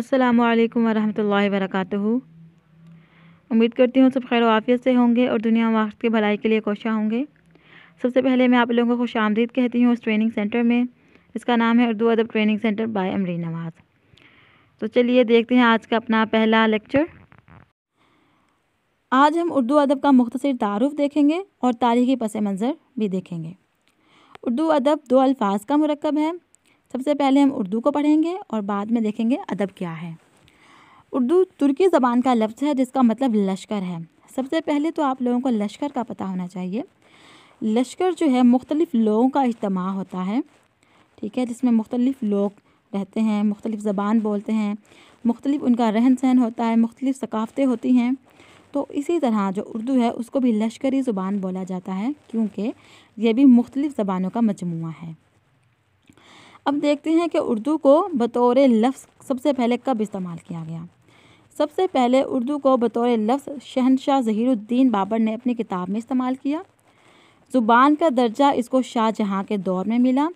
अस्सलाम वालेकुम वरहमतुल्लाहि उम्मीद करती हूँ सब खैर वाफ़ियत से होंगे और दुनिया वक्त के भलाई के लिए कोशा होंगे सबसे पहले मैं आप लोगों को खुश आमदीद कहती हूँ उस ट्रेनिंग सेंटर में इसका नाम है उर्दू अदब ट्रेनिंग सेंटर बाय अमरी नवाज़ तो चलिए देखते हैं आज का अपना पहला लेक्चर आज हम उर्दू अदब का मुख्तर तारफ़ देखेंगे और तारीख़ी पस मंज़र भी देखेंगे उर्दू अदब दो अल्फाज का मरकब है सबसे पहले हम उर्दू को पढ़ेंगे और बाद में देखेंगे अदब क्या है उर्दू तुर्की ज़बान का लफ्ज़ है जिसका मतलब लश्कर है सबसे पहले तो आप लोगों को लश्कर का पता होना चाहिए लश्कर जो है मुख्तलिफ़ लोगों का इज्तम होता है ठीक है जिसमें मुख्तलिफ़ लोग रहते हैं मुख्तलिफ़ ज़बान बोलते हैं मुख्तलिफ़ उनका रहन सहन होता है मुख्तलिफ़ सकाफ़तें होती हैं तो इसी तरह जो उर्दू है उसको भी लश्करी ज़ुबान बोला जाता है क्योंकि यह भी मुख्तलिफ़ ज़बानों का मजमू है अब देखते हैं कि उर्दू को बतौर लफ्ज़ सबसे पहले कब इस्तेमाल किया गया सबसे पहले उर्दू को बतौर लफ्ज़ शहनशाह ज़हीरुद्दीन बाबर ने अपनी किताब में इस्तेमाल किया ज़ुबान का दर्जा इसको शाहजहाँ के दौर में मिला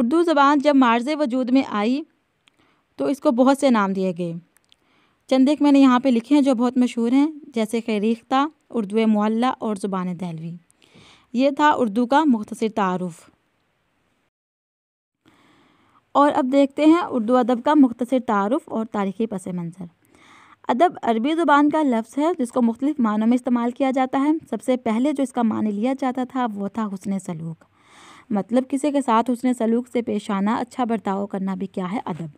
उर्दू ज़बान जब मार्ज वजूद में आई तो इसको बहुत से नाम दिए गए चंदेक मैंने यहाँ पे लिखे हैं जो बहुत मशहूर हैं जैसे खरीखता उर्दू मुल्ला और ज़ुबान दहलवी ये था उर्दू का मुख्तर तारफ़ और अब देखते हैं उर्दू अदब का मुख्तर तारफ़ और तारीख़ी पस मंज़र अदब अरबी ज़ुबान का लफ्ज़ है जिसको मुख्तफ मानों में इस्तेमाल किया जाता है सबसे पहले जो इसका मान लिया जाता था वो था हसन सलूक मतलब किसी के साथ हुसन सलूक से पेश आना अच्छा बर्ताव करना भी क्या है अदब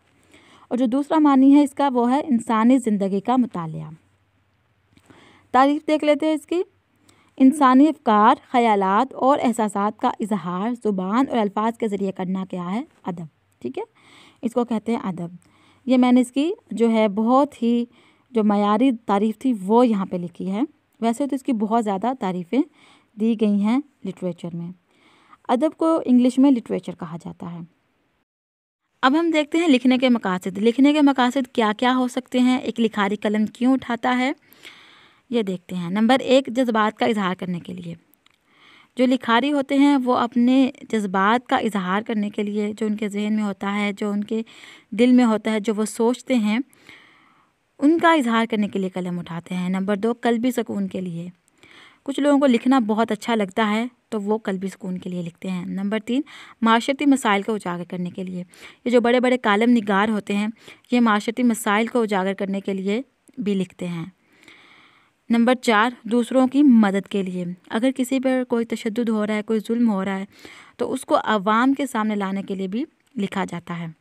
और जो दूसरा मानी है इसका वो है इंसानी ज़िंदगी का मताल तारीफ देख लेते हैं इसकी इंसानी अफकार ख़यालत और एहसास का इजहार ज़ुबान और अल्फाज के ज़रिए करना क्या है अदब ठीक है इसको कहते हैं अदब ये मैंने इसकी जो है बहुत ही जो मैारी तारीफ़ थी वो यहाँ पे लिखी है वैसे तो इसकी बहुत ज़्यादा तारीफ़ें दी गई हैं लिटरेचर में अदब को इंग्लिश में लिटरेचर कहा जाता है अब हम देखते हैं लिखने के मकासद लिखने के मकासद क्या क्या हो सकते हैं एक लिखारी कलम क्यों उठाता है ये देखते हैं नंबर एक जज्बात का इजहार करने के लिए जो लिखारी होते हैं वो अपने जज्बात का इजहार करने के लिए जो उनके जहन में होता है जो उनके दिल में होता है जो वो सोचते हैं उनका इजहार करने के लिए कलम उठाते हैं नंबर दो कलबी सुकून के लिए कुछ लोगों को लिखना बहुत अच्छा लगता है तो वो कल्बी सुकून के लिए लिखते हैं नंबर तीन माशरती मसाइल को उजागर करने के लिए ये जो बड़े बड़े कालम निगार होते हैं ये माशरती मसाइल को उजागर करने के लिए भी लिखते हैं नंबर चार दूसरों की मदद के लिए अगर किसी पर कोई तशद हो रहा है कोई जुल्म हो रहा है तो उसको आवाम के सामने लाने के लिए भी लिखा जाता है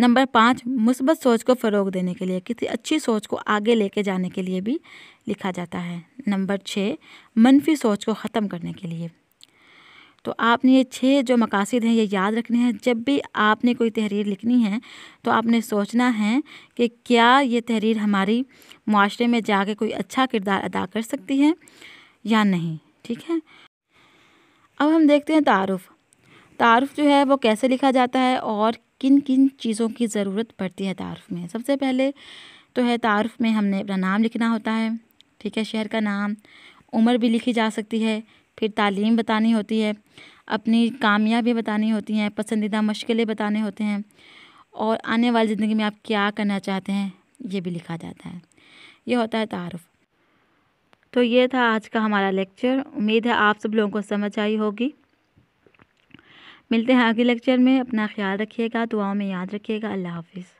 नंबर पाँच मुसबत सोच को फ़रोग देने के लिए किसी अच्छी सोच को आगे लेके जाने के लिए भी लिखा जाता है नंबर छः मनफी सोच को ख़त्म करने के लिए तो आपने ये छः जो मकासद हैं ये याद रखने हैं जब भी आपने कोई तहरीर लिखनी है तो आपने सोचना है कि क्या ये तहरीर हमारी माशरे में जाके कोई अच्छा किरदार अदा कर सकती है या नहीं ठीक है अब हम देखते हैं तारफ़ तारफ़ जो है वो कैसे लिखा जाता है और किन किन चीज़ों की ज़रूरत पड़ती है तारफ़ में सबसे पहले तो है तारफ़ में हमने अपना नाम लिखना होता है ठीक है शहर का नाम उम्र भी लिखी जा सकती है फिर तालीम बतानी होती है अपनी कामयाबी बतानी होती हैं पसंदीदा मुश्किलें बताने होते हैं और आने वाली ज़िंदगी में आप क्या करना चाहते हैं ये भी लिखा जाता है ये होता है तारफ़ तो ये था आज का हमारा लेक्चर उम्मीद है आप सब लोगों को समझ आई होगी मिलते हैं अगले लेक्चर में अपना ख्याल रखिएगा दुआओं में याद रखिएगा अल्लाह हाफिज़